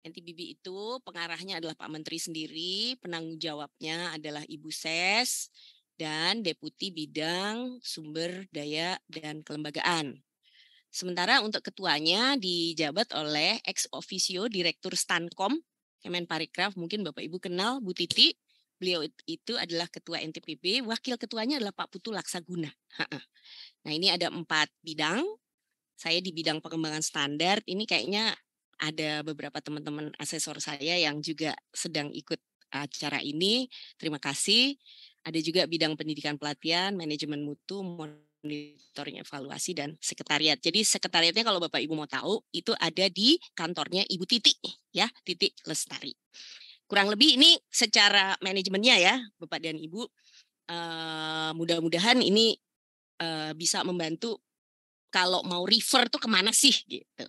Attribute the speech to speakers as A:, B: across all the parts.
A: NTBB itu pengarahnya adalah Pak Menteri sendiri, penanggung jawabnya adalah Ibu Ses dan Deputi Bidang Sumber Daya dan Kelembagaan. Sementara untuk ketuanya dijabat oleh ex officio Direktur Stankom Kemenparekraf, mungkin Bapak Ibu kenal Bu Titi. Beliau itu adalah ketua NTPB, wakil ketuanya adalah Pak Putu Laksaguna. Nah, ini ada empat bidang. Saya di bidang pengembangan standar, ini kayaknya ada beberapa teman-teman asesor saya yang juga sedang ikut acara ini. Terima kasih. Ada juga bidang pendidikan pelatihan, manajemen mutu, monitoring evaluasi dan sekretariat. Jadi sekretariatnya kalau Bapak Ibu mau tahu itu ada di kantornya Ibu Titik ya, Titik Lestari. Kurang lebih ini secara manajemennya ya, Bapak dan Ibu. Uh, mudah-mudahan ini uh, bisa membantu kalau mau refer tuh kemana sih gitu.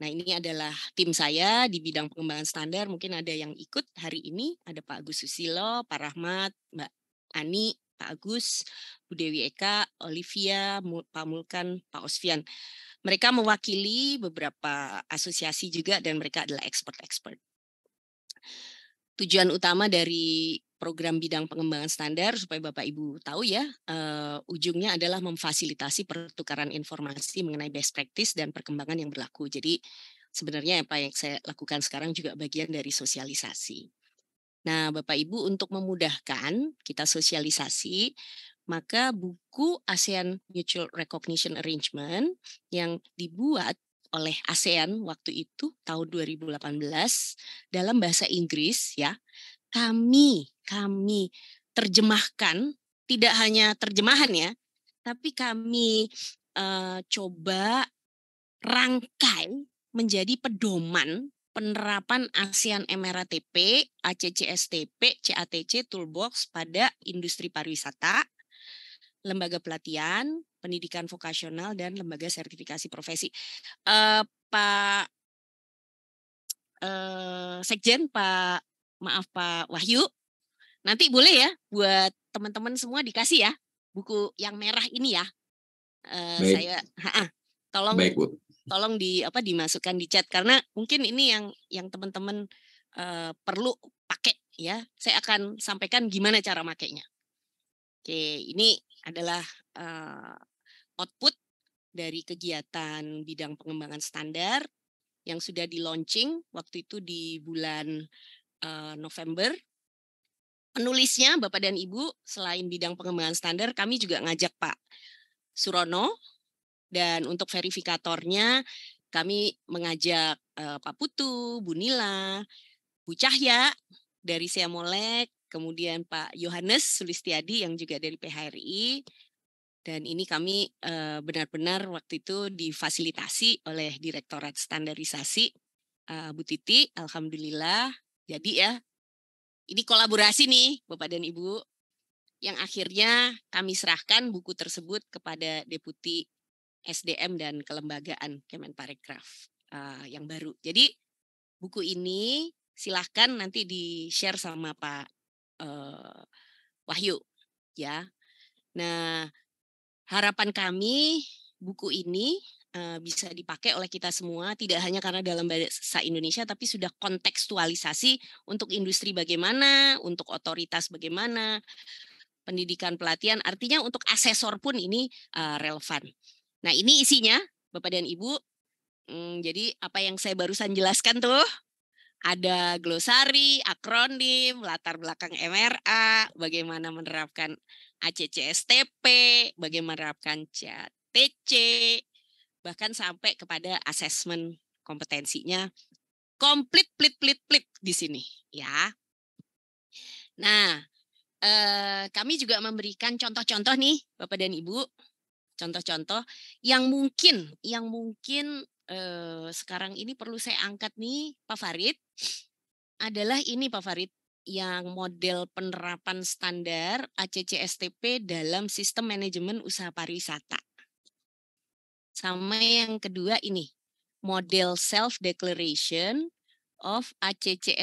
A: Nah, ini adalah tim saya di bidang pengembangan standar. Mungkin ada yang ikut hari ini, ada Pak Agus Susilo, Pak Rahmat, Mbak Ani, Pak Agus, Bu Dewi Eka, Olivia, Pak Mulkan, Pak Osvian. Mereka mewakili beberapa asosiasi juga dan mereka adalah expert-expert. Tujuan utama dari program bidang pengembangan standar supaya Bapak Ibu tahu ya, uh, ujungnya adalah memfasilitasi pertukaran informasi mengenai best practice dan perkembangan yang berlaku. Jadi sebenarnya apa yang saya lakukan sekarang juga bagian dari sosialisasi. Nah, Bapak Ibu untuk memudahkan kita sosialisasi, maka buku ASEAN Mutual Recognition Arrangement yang dibuat oleh ASEAN waktu itu tahun 2018 dalam bahasa Inggris ya. Kami kami terjemahkan, tidak hanya terjemahan ya, tapi kami uh, coba rangkai menjadi pedoman penerapan ASEAN MRATP, ACCSTP, CATC Toolbox pada industri pariwisata, lembaga pelatihan, pendidikan vokasional dan lembaga sertifikasi profesi. Uh, Pak uh, Sekjen, Pak maaf Pak Wahyu, Nanti boleh ya buat teman-teman semua dikasih ya buku yang merah ini ya. Uh, Baik. saya ha -ha, tolong Baik, Bu. tolong di apa dimasukkan di chat karena mungkin ini yang yang teman-teman uh, perlu pakai ya. Saya akan sampaikan gimana cara makainya. Oke, ini adalah uh, output dari kegiatan bidang pengembangan standar yang sudah di launching waktu itu di bulan uh, November penulisnya Bapak dan Ibu selain bidang pengembangan standar kami juga ngajak Pak Surono dan untuk verifikatornya kami mengajak uh, Pak Putu, Bu Nila, Bu Cahya dari Siamolek, kemudian Pak Yohanes Sulistiadi yang juga dari PHRI. Dan ini kami eh, benar-benar uh, waktu itu difasilitasi oleh Direktorat Standarisasi uh, Bu Titi, alhamdulillah. Jadi ya ini kolaborasi nih Bapak dan Ibu yang akhirnya kami serahkan buku tersebut kepada Deputi SDM dan Kelembagaan Kemenparekraf uh, yang baru. Jadi buku ini silahkan nanti di share sama Pak uh, Wahyu ya. Nah harapan kami buku ini Eh, bisa dipakai oleh kita semua tidak hanya karena dalam bahasa Indonesia tapi sudah kontekstualisasi untuk industri bagaimana, untuk otoritas bagaimana, pendidikan pelatihan artinya untuk asesor pun ini uh, relevan. Nah, ini isinya Bapak dan Ibu. Hmm, jadi apa yang saya barusan jelaskan tuh ada glosari, akronim, latar belakang MRA, bagaimana menerapkan ACCSTP, bagaimana menerapkan CTC, bahkan sampai kepada asesmen kompetensinya komplit plit plit plit di sini ya. Nah, eh, kami juga memberikan contoh-contoh nih Bapak dan Ibu, contoh-contoh yang mungkin yang mungkin eh, sekarang ini perlu saya angkat nih Pak Farid adalah ini Pak Farid yang model penerapan standar ACCSTP dalam sistem manajemen usaha pariwisata. Sama yang kedua ini, model self declaration of ACCS